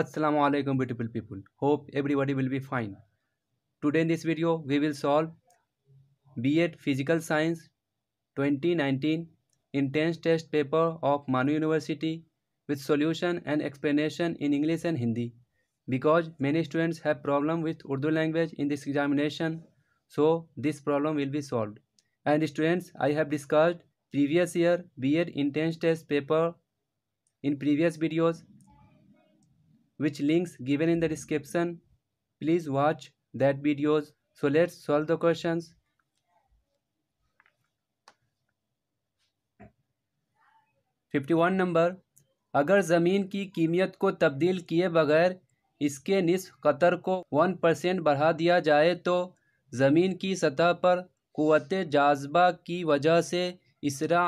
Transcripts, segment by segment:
Assalamu alaikum beautiful people. Hope everybody will be fine. Today in this video we will solve B.Ed Physical Science 2019 Intense Test Paper of Manu University with solution and explanation in English and Hindi because many students have problem with Urdu language in this examination so this problem will be solved. And students I have discussed previous year B.Ed Intense Test paper in previous videos which links given in the description. Please watch that videos. So let's solve the questions. Fifty one number अगर ज़मीन की कीमत को तब्दील किए बगैर इसके निसफ कतर को वन परसेंट बढ़ा दिया जाए तो ज़मीन की सतह पर क़वत जाजबा की वजह से इसरा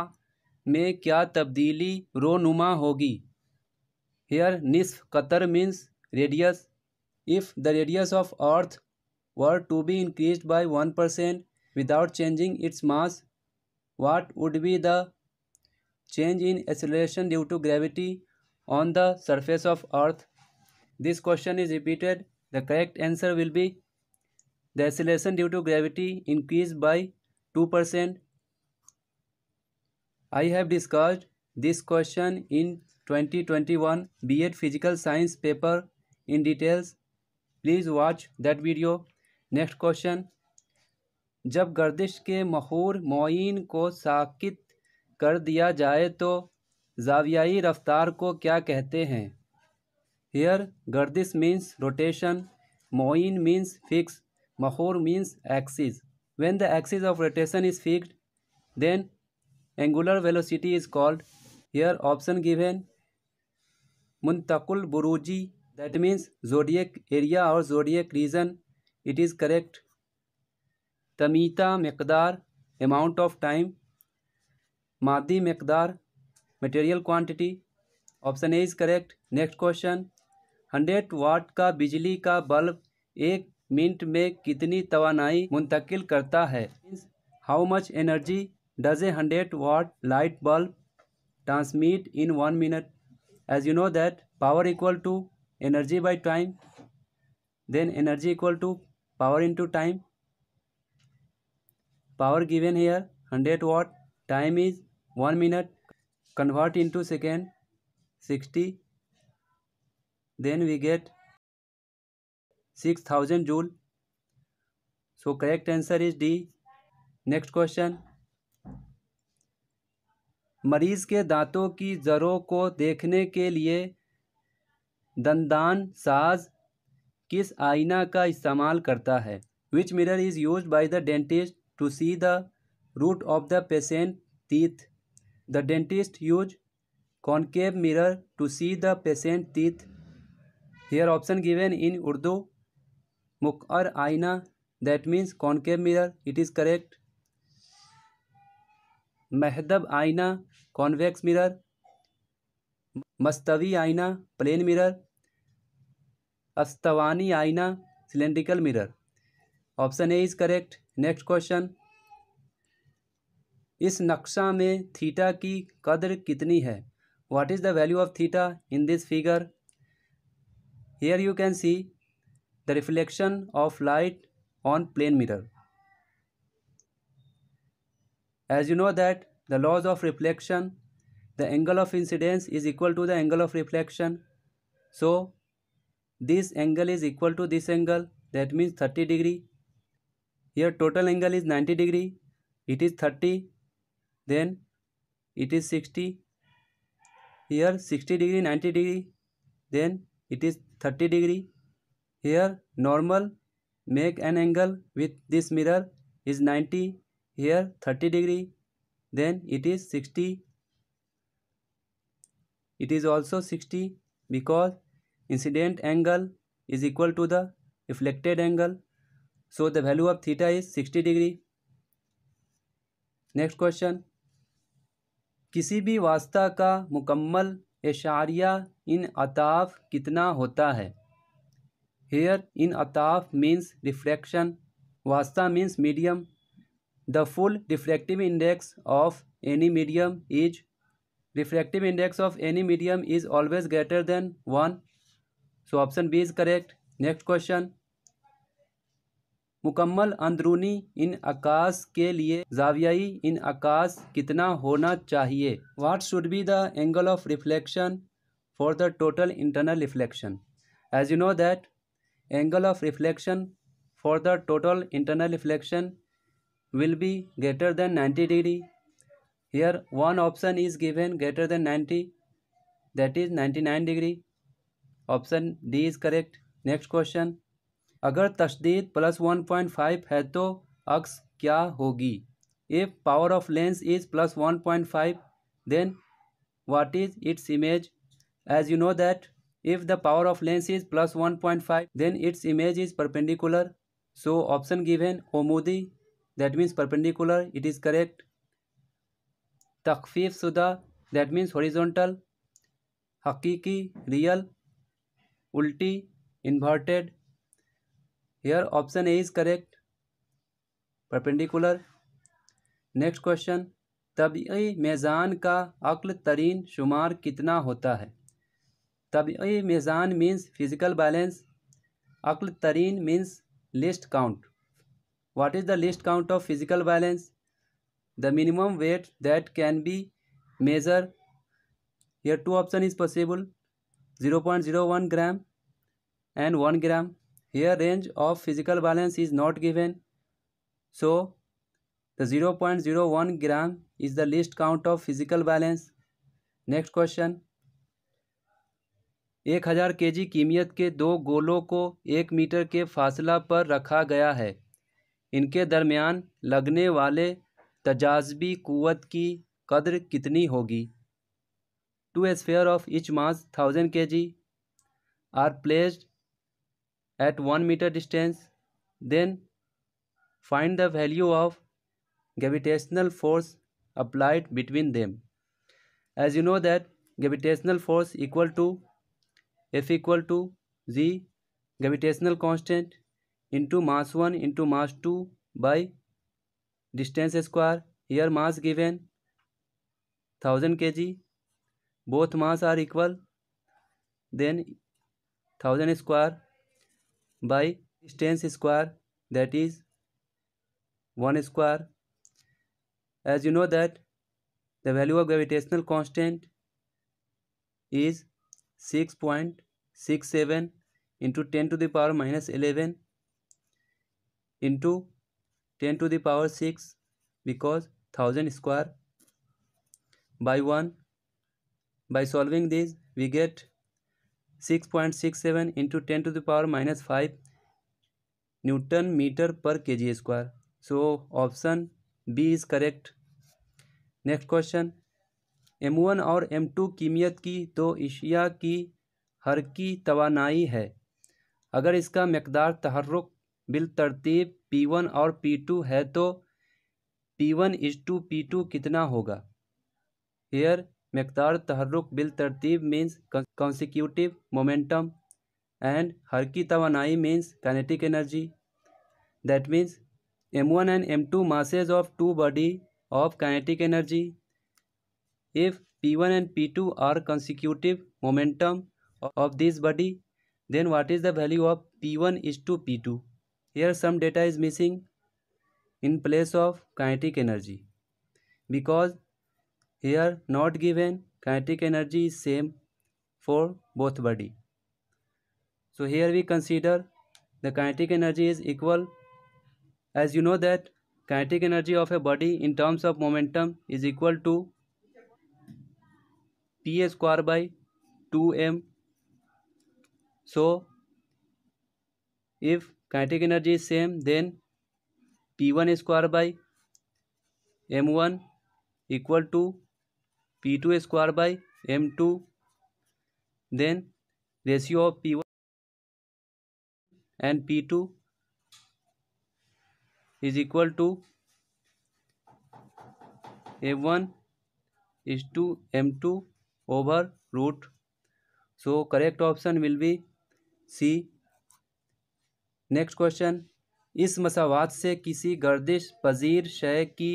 में क्या तब्दीली रोनुमा होगी Here nisf qatar means radius. If the radius of earth were to be increased by 1% without changing its mass, what would be the change in acceleration due to gravity on the surface of earth? This question is repeated. The correct answer will be the acceleration due to gravity increased by 2%. I have discussed this question in twenty twenty one B Ed physical science paper in details please watch that video next question जब गर्दिश के महूर मोइन को साकित कर दिया जाए तो जावियाई रफ्तार को क्या कहते हैं हेयर गर्दिश मीन्स रोटेशन मोइन मीन्स फिक्स मशहूर means axis when the axis of rotation is fixed then angular velocity is called here option given मुंतकुल बुरूजी दैट मीन्स जोडियक एरिया और zodiac region it is correct तमीता मकदार amount of time मादी मकदार material quantity option A is correct next question hundred watt का बिजली का बल्ब एक मिनट में कितनी तोानाई मुंतकिल करता है how much energy does a hundred watt light bulb transmit in one minute as you know that power equal to energy by time then energy equal to power into time power given here 100 watt time is 1 minute convert into second 60 then we get 6000 joule so correct answer is d next question मरीज़ के दांतों की ज़रों को देखने के लिए दंदान साज किस आईना का इस्तेमाल करता है which mirror is use by the dentist to see the root of the patient teeth the dentist use concave mirror to see the patient teeth here option given in Urdu मुकर आईना that means concave mirror it is correct महदब आईना convex mirror मस्तवी आईना plane mirror अस्तवानी आईना cylindrical mirror option A is correct next question इस नक्शा में थीटा की कदर कितनी है what is the value of theta in this figure here you can see the reflection of light on plane mirror as you know that the laws of reflection the angle of incidence is equal to the angle of reflection so this angle is equal to this angle that means 30 degree here total angle is 90 degree it is 30 then it is 60 here 60 degree 90 degree then it is 30 degree here normal make an angle with this mirror is 90 here 30 degree then it is 60 it is also 60 because incident angle is equal to the reflected angle so the value of theta is 60 degree next question किसी भी वास्ता का मुकम्मल इशारिया इन अताफ कितना होता है here in अताफ means reflection वास्ता means medium the full refractive index of any medium is refractive index of any medium is always greater than one so option B is correct next question मुकम्मल अंदरूनी इन आकाश के लिए जावियाई इन आकाश कितना होना चाहिए what should be the angle of reflection for the total internal reflection as you know that angle of reflection for the total internal reflection will be greater than 90 degree. Here one option is given greater than 90 that is 99 degree. Option D is correct. Next question. अगर तशदीद plus one point five है तो अक्स क्या होगी if what is its image as you know that if the power of lens is plus 1.5 then its image is perpendicular so option given omudi that means perpendicular it is correct तखफीफ शुदा that means horizontal हकीकी real उल्टी inverted here option A is correct perpendicular next question तबी मेज़ान का अक्ल तरीन शुमार कितना होता है तबी मेज़ान मीन्स फिज़िकल बैलेंस अक्ल तरीन means least count what is the least count of physical violence the minimum weight that can be measured here two option is possible 0.01 gram and 1 gram here range of physical violence is not given so the 0.01 gram is the least count of physical violence next question एक हज़ार के जी कीमियत के दो गोलों को एक metre के फासला पर रखा गया है इनके दरमियान लगने वाले तजाजबी क़वत की कदर कितनी होगी two sphere of each mass thousand K G are place at one meter distance then find the value of gravitational force applied between them as you know that gravitational force equal to F equal to G gravitational constant into mass 1 into mass 2 by distance square here mass given 1000 kg both mass are equal then 1000 square by distance square that is 1 square as you know that the value of gravitational constant is 6.67 into 10 to the power minus 11 into ten to the power six because thousand square by 1 by solving this we get 6.67 into 10 to the power minus 5 newton meter per kg square so option b is correct next question m1 और m2 कीमियत की तो Asia की हर की तोानाई है अगर इसका मकदार तहरुक बिलतरतीब पी वन और पी टू है तो P one is to P two कितना होगा हेयर मकदार तहरुक बिलतरतीब मीन्स कॉन्सिक्यूटिव मोमेंटम एंड हर की तोनाई means kinetic energy that means M one and M two masses of two body of kinetic energy if P one and P two are of this body this body is the value of P one p1 to P to Here some data is missing in place of kinetic energy because here not given kinetic energy is same for both body. So here we consider the kinetic energy is equal as you know that kinetic energy of a body in terms of momentum is equal to p square by 2m. So if kinetic energy same then P one square by M one equal to P two square by M two then ratio of P one and P two is equal to M one is to M two over root so correct option will be C next question इस मसावत से किसी गर्दिश पजीर शय की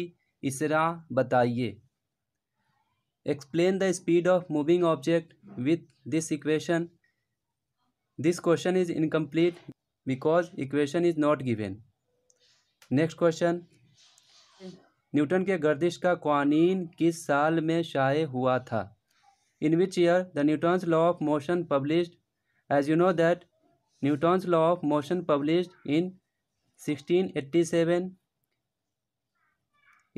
इसरा बताइए explain the speed of moving object with this equation this question is incomplete because equation is not given next question Newton के गर्दिश का कवानीन किस साल में शाये हुआ था in which year the Newton's law of motion publish as you know that Newton's law of motion published in 1687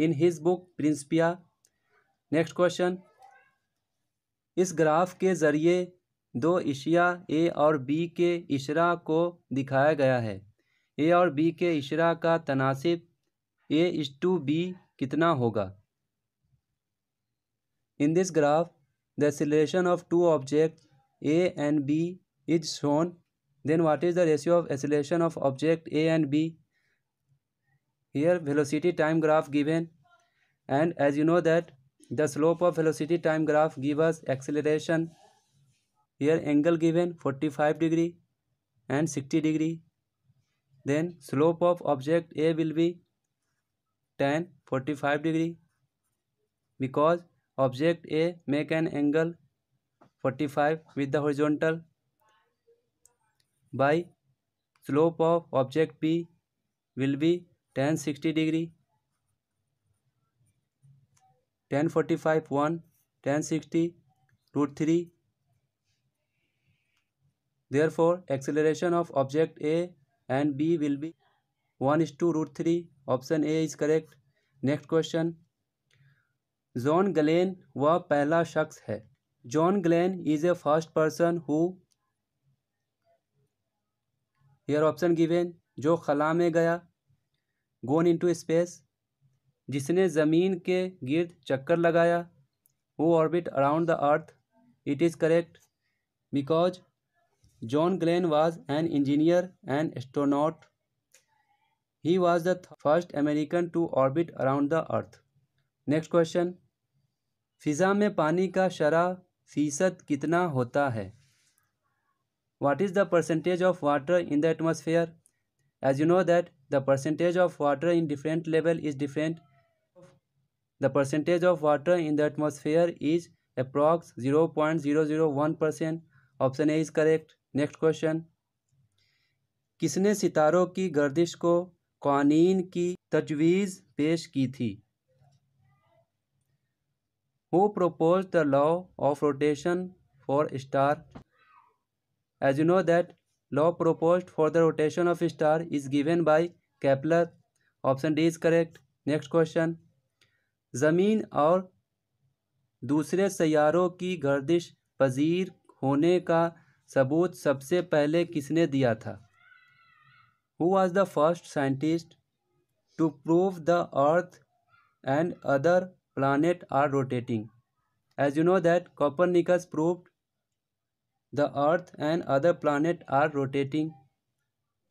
in his book Principia next question इस ग्राफ के जरिए दो इशिया ए और बी के इशरा को दिखाया गया है ए और बी के इशरा का तनासिब ए इस टू बी कितना होगा in this graph the acceleration of two object A and B is shown Then what is the ratio of acceleration of object A and B? Here velocity time graph given and as you know that the slope of velocity time graph give us acceleration. Here angle given 45 degree and 60 degree. Then slope of object A will be 10 45 degree because object A make an angle 45 with the horizontal by slope of object P will be ten sixty degree ten forty five one ten sixty root three there four acceleration of object A and B will be one is two root three option A is correct next question John Glenn वह पहला शख्स है John Glenn is a first person who here option given जो खला में गया गोन to space जिसने ज़मीन के गिर्द चक्कर लगाया वो orbit around the earth it is correct because John Glenn was an engineer and astronaut he was the first American to orbit around the earth next question फिज़ा में पानी का शरा फीसद कितना होता है what is the percentage of water in the atmosphere as you know that the percentage of water in different level is different the percentage of water in the atmosphere is approx 0.001% option A is correct next question किसने सितारों की गर्दिश को कवानीन की तजवीज़ पेश की थी who propose the law of rotation for star as you know that law proposed for the rotation of star is given by Kepler option D is correct next question जमीन और दूसरे सैारों की गर्दिश पजीर होने का सबूत सबसे पहले किसने दिया था who was the first scientist to prove the earth and other planet are rotating as you know that Copernicus proof the earth and other planet are rotating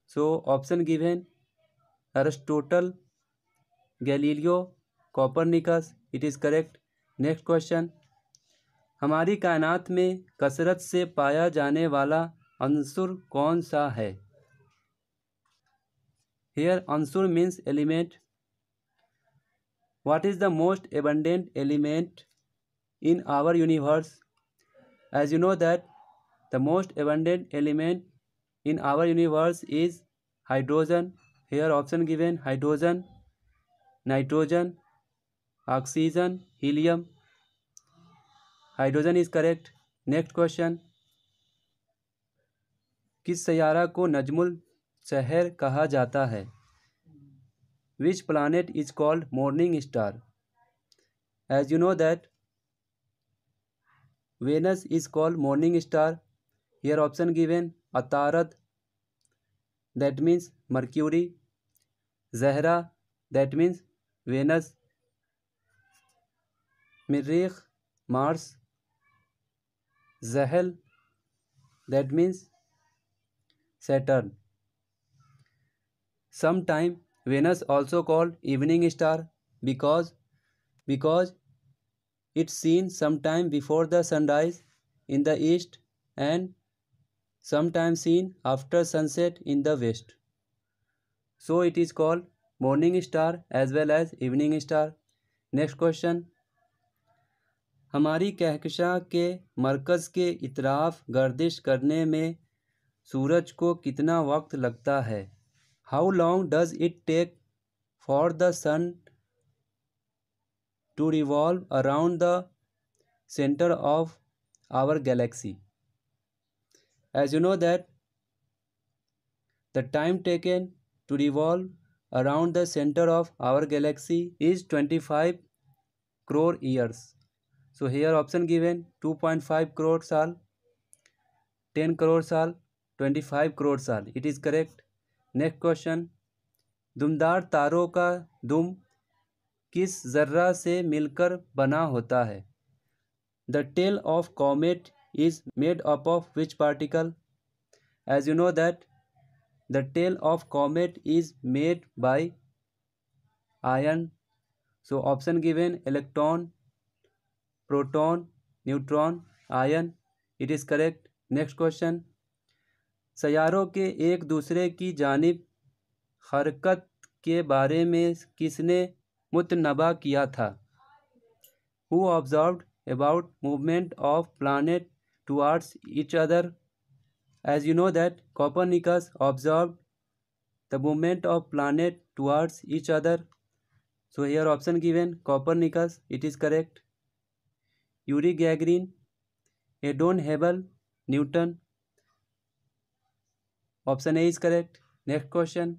so option given aristotle galileo copernicus it is correct next question हमारी कायनात में कसरत से पाया जाने वाला अंसुर कौन सा है हेयर अंसुर means element what is the most abundant element in our universe as you know that the most abundant element in our universe is hydrogen here option given hydrogen nitrogen oxygen helium hydrogen is correct next question किस सयारा को नजमुल शहर कहा जाता है which planet is called morning star as you know that Venus is called morning star here option given atarat that means mercury zahra that means venus mirrikh mars zahel that means saturn sometime venus also called evening star because because it's seen sometime before the sunrise in the east and sometimes seen after sunset in the west so it is called morning star as well as evening star next question हमारी कहकशा के मरकज़ के इतराफ़ गर्दिश करने में सूरज को कितना वक्त लगता है how long does it take for the sun to revolve around the centre of our galaxy as you know that the time taken to revolve around the center of our galaxy is 25 crore years. So here option given 2.5 crore saal, 10 crore saal, 25 crore साल it is correct next question dumdar तारों ka dum किस जर्रा से मिलकर बना होता है the tail of comet is made up of which particle? As you know that the tail of comet is made by iron. So option given electron, proton, neutron iron it is correct next question सयारों के एक दूसरे की जानब हरकत के बारे में किसने मुतनबा किया था who observed about movement of planet towards each other. As you know that Copernicus observed the movement of planet towards each other. So here option given Copernicus, it is correct. Yuri Gagarin, Edon Hebel, Newton. Option A is correct. next question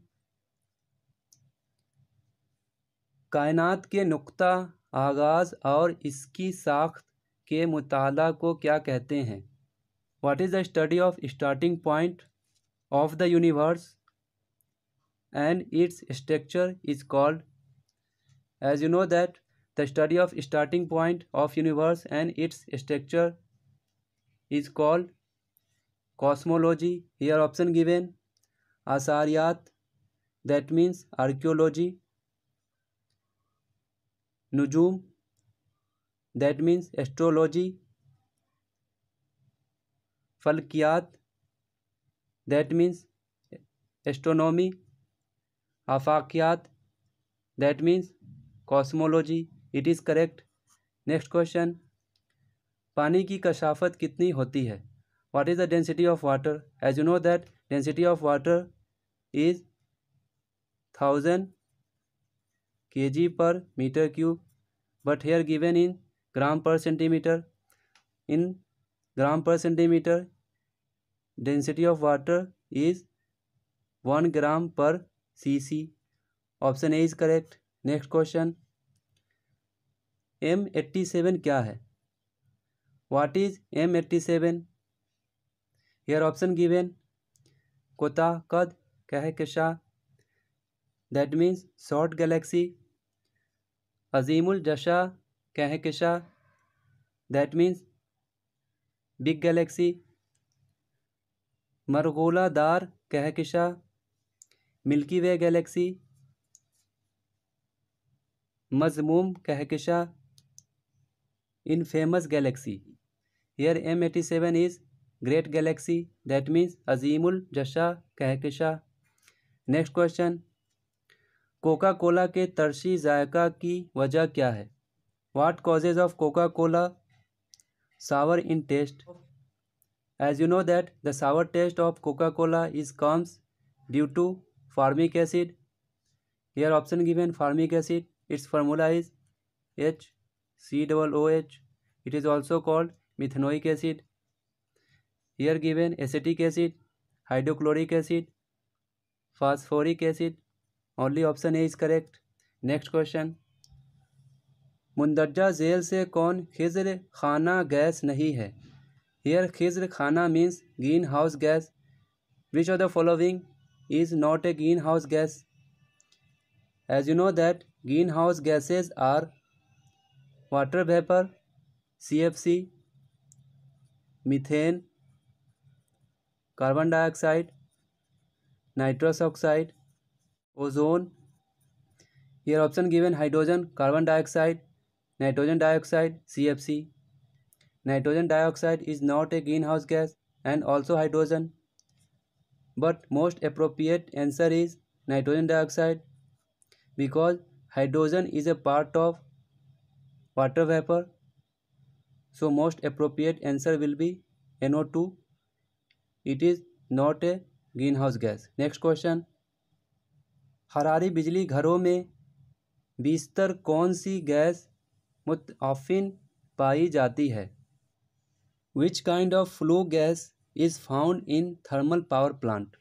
कायनात के नुक्ता आगाज और इसकी साख के मताल को क्या कहते हैं what is the study of starting point of the universe and its structure is called as you know that the study of starting point of universe and its structure is called cosmology here option given आसारियात that means archaeology नजूम that means astrology फलकियात that means astronomy आफाकियात that means cosmology it is correct next question पानी की कशाफत कितनी होती है what is the density of water as you know that density of water is thousand K G per metre cube but here given in gram per centimetre in gram per centimetre density of water is one gram per C C option A is correct next question M eighty seven क्या है what is M eighty seven here option given कोता कद कह कशा that means short galaxy अजीमुल जशा क्या है किशा दैट मीन्स बिग गैलेक्सी मरगोलादार कहकशा मिल्की वे गैलेक्सी मजमूम कहकशा infamous galaxy here M eighty seven is great galaxy that means अजीमुल जशा कहकशा नेक्स्ट क्वेश्चन कोका कोला के तरसी जायका की वजह क्या है What causes of Coca-Cola? Sour in taste. As you know that the sour taste of Coca-Cola is comes due to formic acid. Here option given formic acid. Its formula is HCOOH. It is also called methanoic acid. Here given acetic acid, hydrochloric acid, phosphoric acid. Only option A is correct. Next question. मुंदरजा जेल से कौन खिज्र खाना gas नहीं है here खिज्र खाना means greenhouse gas which are the following is not a greenhouse gas as you know that greenhouse gases are water vapour C F C methane carbon dioxide nitrous oxide ozone here option given hydrogen carbon dioxide nitrogen dioxide C F C nitrogen dioxide is not a greenhouse gas and also hydrogen but most appropriate answer is nitrogen dioxide because hydrogen is a part of water vapour so most appropriate answer will be N O two it is not a greenhouse gas next question हरारी बिजली घरों में बिस्तर कौन सी gas मुतफिन पाई जाती है which kind of flue gas is found in thermal power plant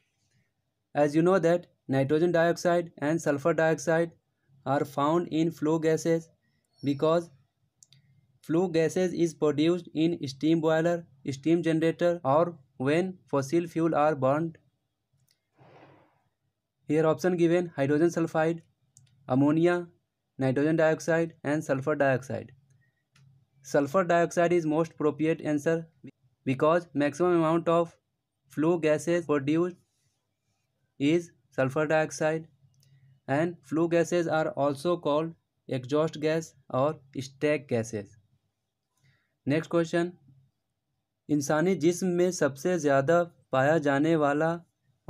as you know that nitrogen dioxide and sulphur dioxide are found in flue gases because flue gases is produced in steam boiler steam generator और when fossil fuel are burn here option given hydrogen sulphide ammonia nitrogen dioxide and sulphur dioxide sulphur dioxide is most appropriate answer because maximum amount of flue gases produce is sulphur dioxide and flue gases are also called exhaust gas और stack gases next question इंसानी जिसम में सबसे ज़्यादा पाया जाने वाला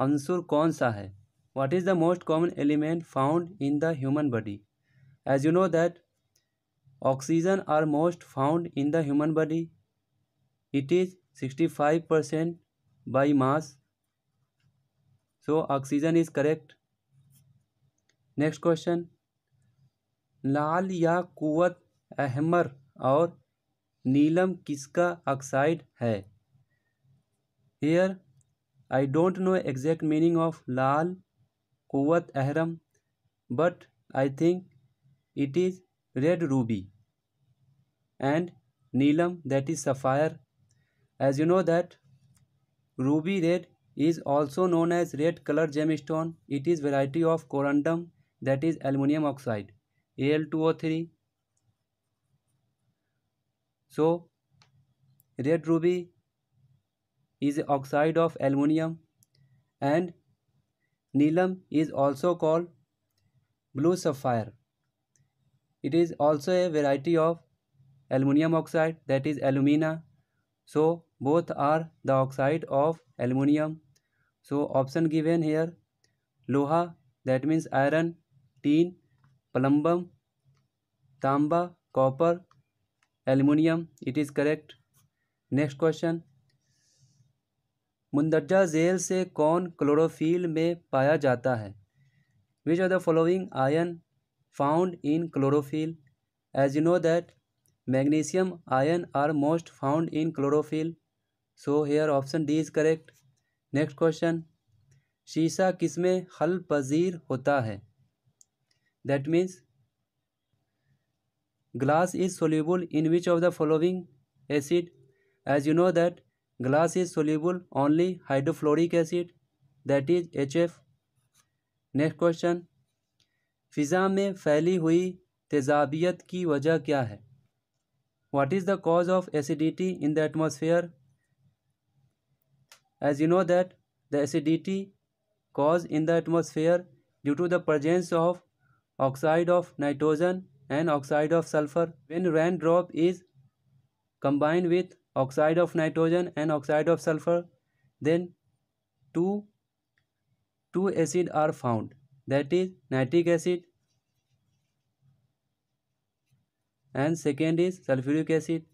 अंसुर कौन सा है what is the most common element found in the human body as you know that oxygen are most found in the human body it is sixty five percent by mass so oxygen is correct next question लाल या कुवत अहमर और नीलम किसका oxide है here I don't know exact meaning of लाल कुवत अहरम but I think it is red ruby and neelam that is sapphire as you know that ruby red is also known as red color gemstone it is variety of corundum that is aluminum oxide al2o3 so red ruby is oxide of aluminum and neelam is also called blue sapphire It is also a variety of aluminium oxide that is alumina. So both are the oxide of aluminium. So option given here loha that means iron, tin, plumbum, tamba, copper, aluminium it is correct. Next question मुंदरजा जेल से कौन chlorophyll में पाया जाता है which are the following ion found in chlorophyll. As you know that magnesium ion are most found in chlorophyll. So here option D is correct. Next question. शीशा किसमें हल पजीर होता है that means glass is soluble in which of the following acid as you know that glass is soluble only hydrofluoric acid that is hf next question फ़िज़ा में फैली हुई तेज़ाबियत की वजह क्या है what is the cause of acidity in the atmosphere as you know that the acidity cause in the atmosphere due to the presence of oxide of nitrogen and oxide of sulphur when raindrop is combined with oxide of nitrogen and oxide of sulphur then two two acid are found that is nitric acid and second is sulfuric acid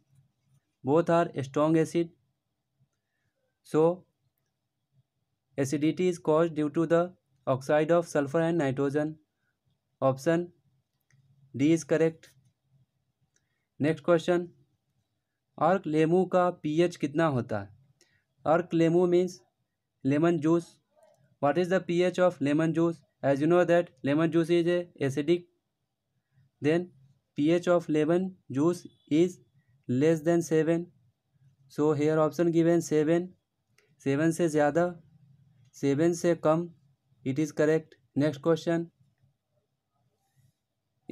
both are strong acid so acidity is caused due to the oxide of sulfur and nitrogen option D is correct next question अर्क लेमू का P H कितना होता है अर्क लेमू means lemon juice what is the P H of lemon juice as you know that lemon juice is acidic then P H of lemon juice is less than seven so here option given seven seven से ज़्यादा seven से कम it is correct next question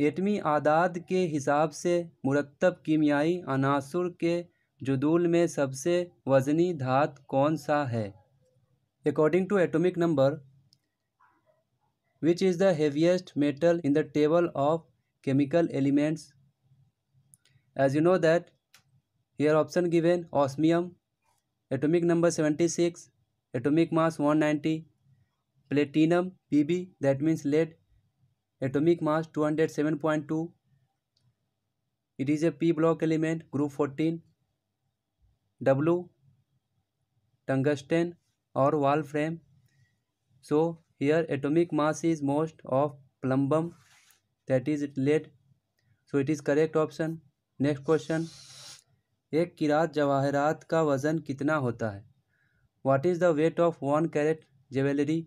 एटमी आदाद के हिसाब से मुरतब कीमियाई अनासुर के जदूल में सबसे वजनी धात कौन सा है according to atomic number which is the heaviest metal in the table of chemical elements as you know that here option given osmium atomic number 76 atomic mass 190 platinum pb that means lead atomic mass 207.2 it is a p block element group 14 w tungsten or wall frame so atomic mass is most of plumbum that is it lead so it is correct option next question एक किरात जवाहरात का वज़न कितना होता है what is the weight of one carat jewellery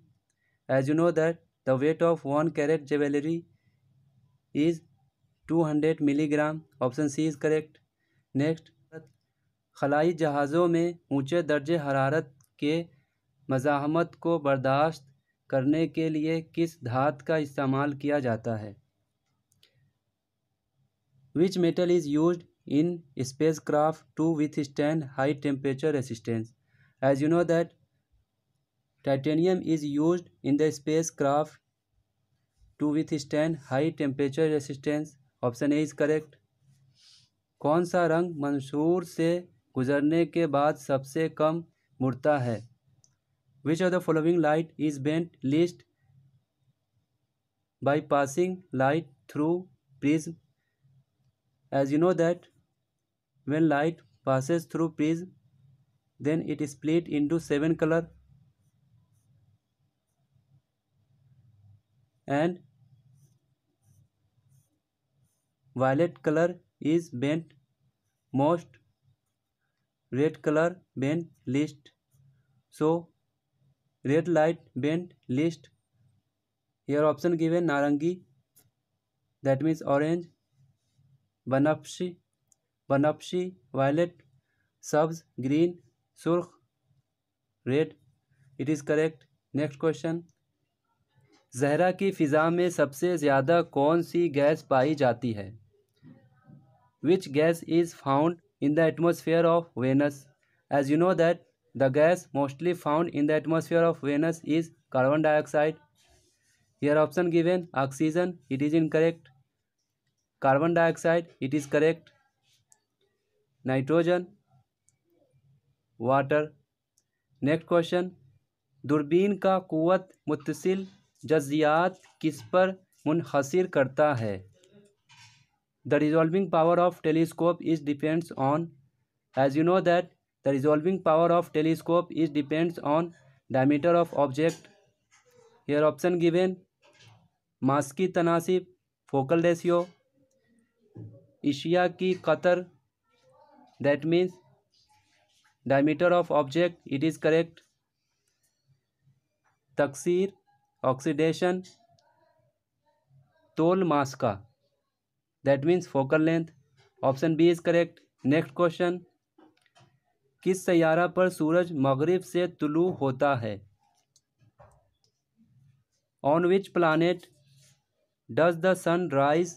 as you know that the weight of one carat jewellery is two hundred milligram option C is correct next खलाई जहाज़ों में ऊँचे दर्जे हरारत के मज़ाहमत को बर्दाश्त करने के लिए किस धात का इस्तेमाल किया जाता है which metal is use in spacecraft to withstand high temperature resistance as you know that titanium is use in the spacecraft to withstand high temperature assistance option A is correct कौन सा रंग मंसूर से गुजरने के बाद सबसे कम मुड़ता है Which of the following light is bent least by passing light through prism? As you know that when light passes through prism, then it is split into seven color and violet color is bent most red color bent least so red light bent least here option given नारंगी that means orange बनपशी बनपशी violet सब्ज green सुर्ख red it is correct next question जहरा की फ़िज़ा में सबसे ज़्यादा कौन सी गैस पाई जाती है which gas is found in the atmosphere of Venus as you know that the gas mostly found in the atmosphere of Venus is carbon dioxide here option given oxygen it is incorrect carbon dioxide it is correct nitrogen water next question दूरबीन का कुत मुतसिल जज्जियात किस पर मुनहसर करता है the resolving power of telescope is depends on as you know that the resolving power of telescope is depends on diameter of object here option given मास की तनासिब फोकल रेशियो एशिया की कतर that means diameter of object it is correct तकसीर oxidation तोल मास का that means focal length option B is correct next question किस सयारा पर सूरज मगरब से तुलू होता है on which planet does the sun rise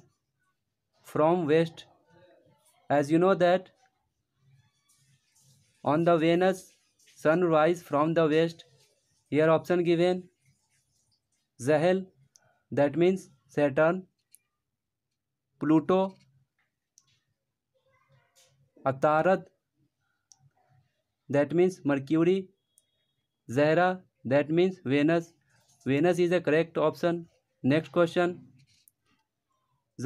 from west as you know that on the Venus sun rise from the west here option given जहल दैट मीन्स सेटर्न प्लूटो अतारद दैट मीन्स मर्क्यूरी जहरा that means Venus Venus is a correct option next question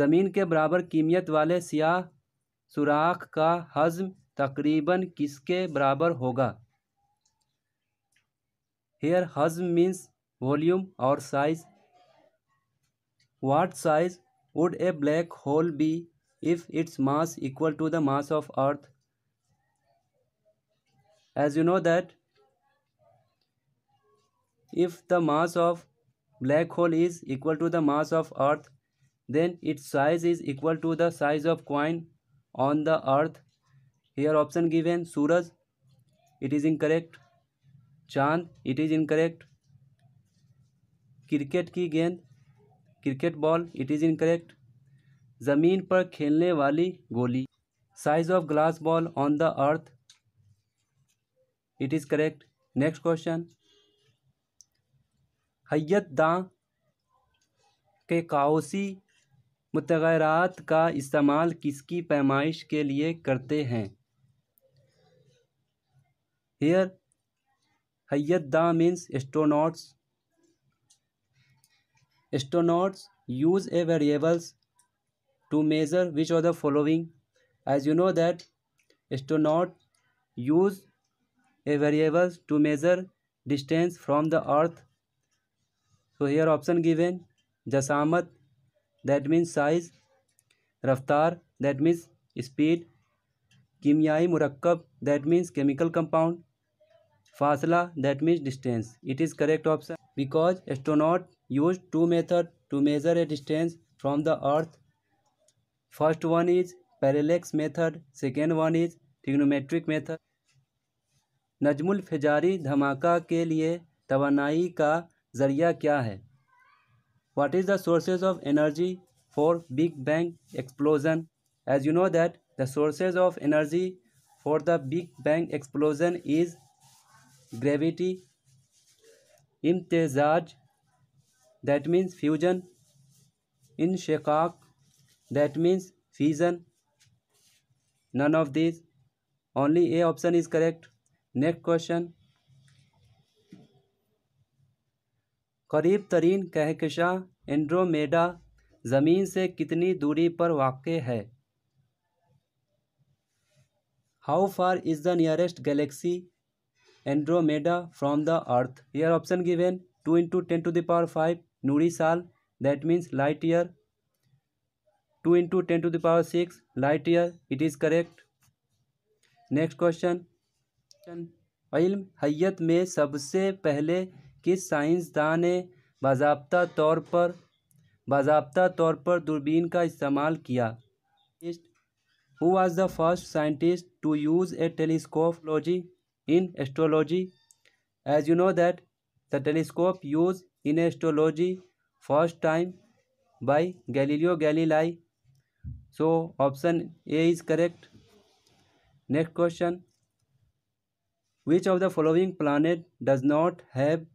ज़मीन के बराबर कीमियत वाले सियाह सुराख का हज़म तकरीबन किसके बराबर होगा हेयर हज़म मीन्स वॉल्यूम और size what size would a black hole be if its mass equal to the mass of Earth as you know that if the mass of black hole is equal to the mass of earth then its size is equal to the size of coin on the earth here option given suraj it is incorrect chand it is incorrect Cricket ki gend, cricket ball, it is incorrect. Zameen par khelne wali goli, size of glass ball on the Earth. It is correct next question हैत दा के काउसी मतगैरात का इस्तेमाल किसकी पैमाइश के लिए करते हैं हेयर हैत दा means astronauts astronauts use a variables to measure which of the following as you know that astronaut use a variable to measure distance from the Earth so here option given जसामत that means size रफ्तार that means speed कीमियाई मुरक्ब that means chemical compound फासला that means distance it is correct option because astronaut use two method to measure a distance from the Earth first one is parallax method second one is trigonometric method नजम फिजारी धमाका के लिए तोानाई का ज़रिया क्या है what is the sources of energy for big bang explosion as you know that the sources of energy for the big bang explosion is gravity इम्तजाज दैट मीन्स फ्यूजन इन शिकाक that means fission none of this only A option is correct next question करीब तरीन Kahkasha Andromeda ज़मीन से कितनी दूरी पर वाक़ है how far is the nearest galaxy Andromeda from the earth here option given two into ten to the power five नूरी साल that means light year two into ten to the power six light year it is correct next question इल्म हैत में सबसे पहले किस साइंसदान ने बाबा तौर पर बाबा तौर पर दूरबीन का इस्तेमाल किया who was the first scientist to use a telescope in astrology as you know that the telescope use in astrology first time by Galileo Galilei. So option A is correct next question Which of the following planet does not have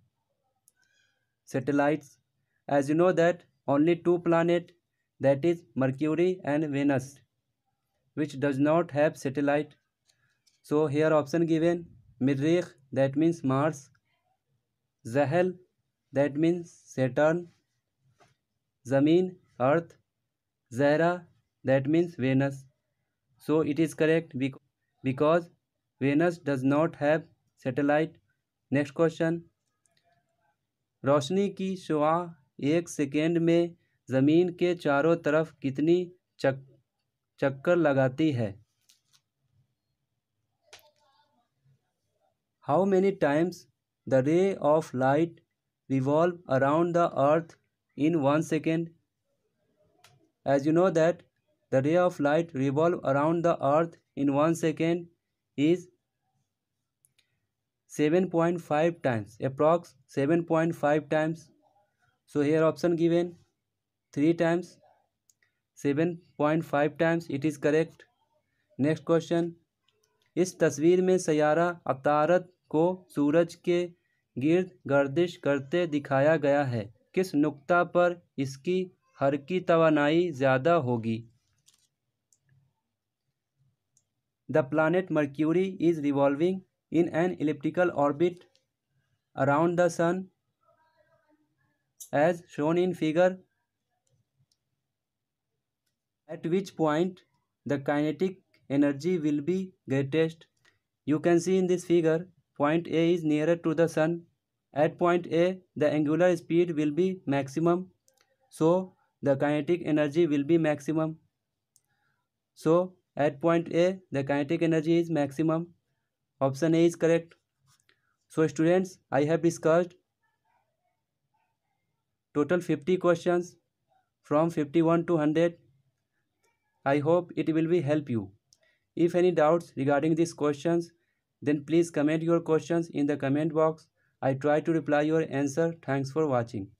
satellites? As you know that only two planet that is Mercury and Venus which does not have satellite. So here option given Mirrich that means Mars, Zahel that means Saturn, Zamin Earth, Zahra that means Venus. So it is correct because Venus does not have satellite next question रोशनी की शुआ एक second में ज़मीन के चारों तरफ कितनी चक चक्कर लगाती है how many times the ray of light revolve around the earth in one second as you know that the ray of light revolve around the earth in one second is seven point five times approx seven point five times so here option given three times seven point five times it is correct next question इस तस्वीर में सयारा अतारत को सूरज के गिर्द गर्दिश करते दिखाया गया है किस नुक्ता पर इसकी हर की तोानाई ज़्यादा होगी The planet Mercury is revolving in an elliptical orbit around the Sun as shown in figure at which point the kinetic energy will be greatest. You can see in this figure point A is nearer to the Sun. At point A the angular speed will be maximum so the kinetic energy will be maximum. So at point A, the kinetic energy is maximum. Option A is correct. So students, I have discussed total 50 questions from 51 to 100. I hope it will be help you. If any doubts regarding these questions, then please comment your questions in the comment box. I try to reply your answer. Thanks for watching.